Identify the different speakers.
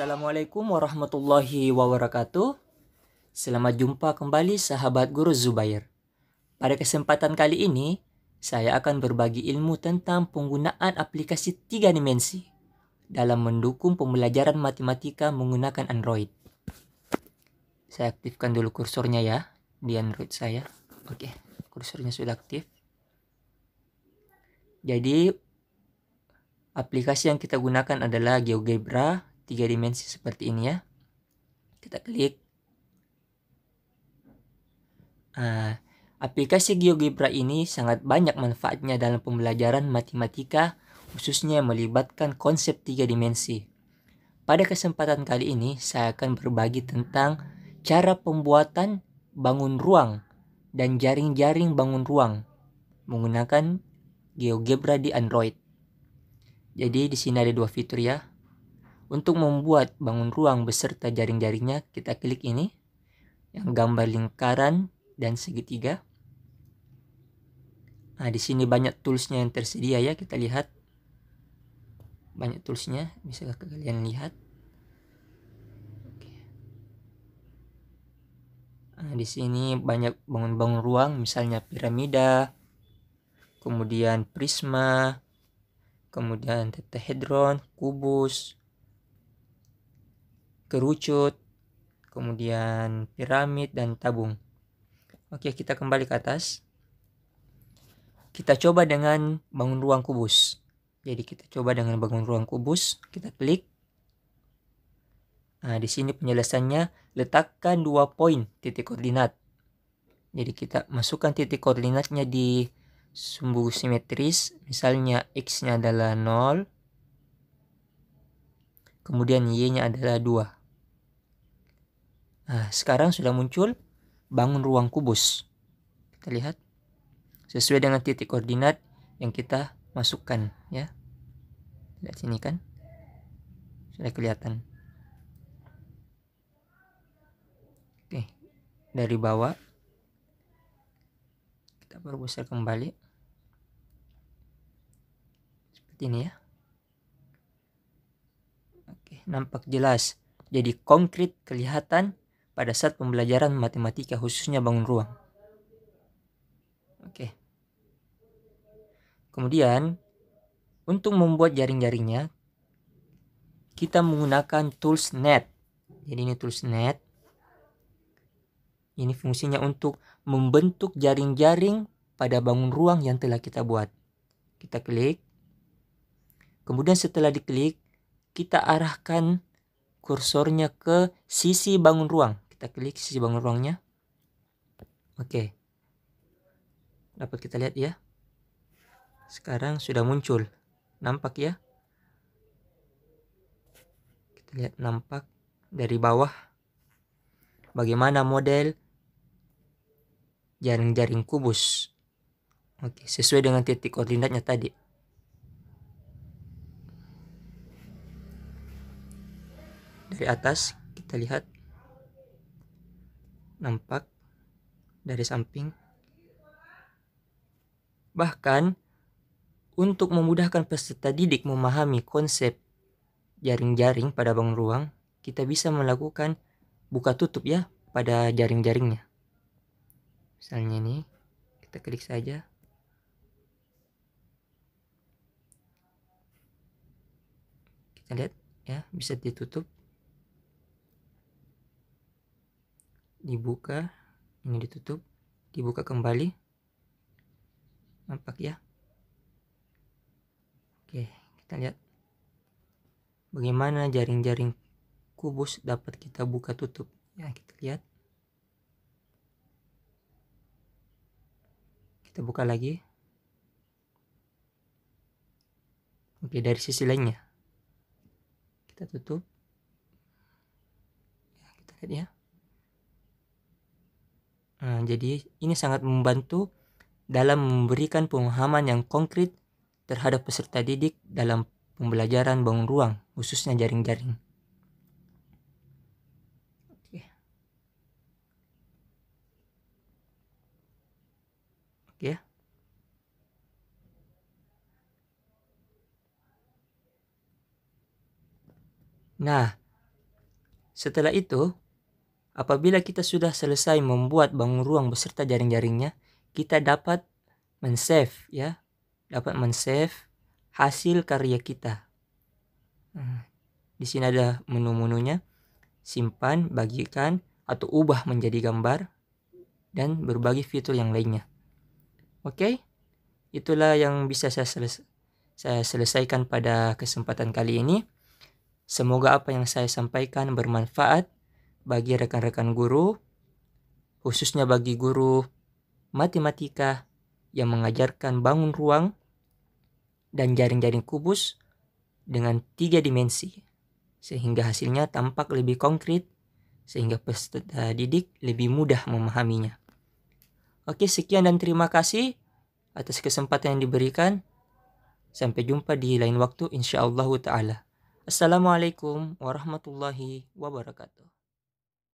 Speaker 1: Assalamualaikum warahmatullahi wabarakatuh. Selamat jumpa kembali sahabat guru Zubair. Pada kesempatan kali ini, saya akan berbagi ilmu tentang penggunaan aplikasi tiga dimensi dalam mendukung pembelajaran matematika menggunakan Android. Saya aktifkan dulu kursornya ya di Android saya. Oke, kursornya sudah aktif. Jadi aplikasi yang kita gunakan adalah GeoGebra, tiga dimensi seperti ini ya kita klik nah, aplikasi GeoGebra ini sangat banyak manfaatnya dalam pembelajaran matematika khususnya melibatkan konsep tiga dimensi pada kesempatan kali ini saya akan berbagi tentang cara pembuatan bangun ruang dan jaring-jaring bangun ruang menggunakan GeoGebra di Android. Jadi di sini ada dua fitur ya, untuk membuat bangun ruang beserta jaring-jaringnya, kita klik ini. Yang gambar lingkaran dan segitiga. Nah, di sini banyak toolsnya yang tersedia ya, kita lihat. Banyak toolsnya, bisa kalian lihat. Nah, di sini banyak bangun-bangun ruang, misalnya piramida, kemudian prisma, kemudian tetahedron, kubus, kerucut, kemudian piramid dan tabung. Oke, kita kembali ke atas. Kita coba dengan bangun ruang kubus. Jadi kita coba dengan bangun ruang kubus, kita klik. Nah, di sini penjelasannya letakkan dua poin titik koordinat. Jadi kita masukkan titik koordinatnya di sumbu simetris, misalnya x-nya adalah 0, kemudian y-nya adalah 2. Nah, sekarang sudah muncul bangun ruang kubus. Kita lihat sesuai dengan titik koordinat yang kita masukkan ya. Lihat sini kan. Sudah kelihatan. Oke, dari bawah kita perbesar kembali. Seperti ini ya. Oke, nampak jelas. Jadi konkret kelihatan pada saat pembelajaran matematika khususnya bangun ruang. Oke. Kemudian untuk membuat jaring-jaringnya kita menggunakan tools net. Jadi ini tools net. Ini fungsinya untuk membentuk jaring-jaring pada bangun ruang yang telah kita buat. Kita klik. Kemudian setelah diklik, kita arahkan kursornya ke sisi bangun ruang kita klik sisi bangun ruangnya oke dapat kita lihat ya sekarang sudah muncul nampak ya kita lihat nampak dari bawah bagaimana model jaring-jaring kubus Oke, sesuai dengan titik koordinatnya tadi. Dari atas kita lihat nampak dari samping. Bahkan, untuk memudahkan peserta didik memahami konsep jaring-jaring pada bangun ruang, kita bisa melakukan buka tutup ya pada jaring-jaringnya. Misalnya ini, kita klik saja. Kita lihat ya, bisa ditutup. dibuka ini ditutup dibuka kembali nampak ya oke kita lihat bagaimana jaring-jaring kubus dapat kita buka tutup ya kita lihat kita buka lagi oke dari sisi lainnya kita tutup ya, kita lihat ya Nah, jadi ini sangat membantu dalam memberikan pemahaman yang konkret terhadap peserta didik dalam pembelajaran bangun ruang, khususnya jaring-jaring. Oke. Ya. Nah, setelah itu Apabila kita sudah selesai membuat bangun ruang beserta jaring-jaringnya, kita dapat men-save ya, dapat men-save hasil karya kita. Hmm. Di sini ada menu-menunya, simpan, bagikan, atau ubah menjadi gambar, dan berbagi fitur yang lainnya. Oke, okay? itulah yang bisa saya, seles saya selesaikan pada kesempatan kali ini. Semoga apa yang saya sampaikan bermanfaat bagi rekan-rekan guru, khususnya bagi guru matematika yang mengajarkan bangun ruang dan jaring-jaring kubus dengan tiga dimensi, sehingga hasilnya tampak lebih konkret, sehingga peserta didik lebih mudah memahaminya. Oke, sekian dan terima kasih atas kesempatan yang diberikan. Sampai jumpa di lain waktu insyaallah ta'ala. Assalamualaikum warahmatullahi wabarakatuh.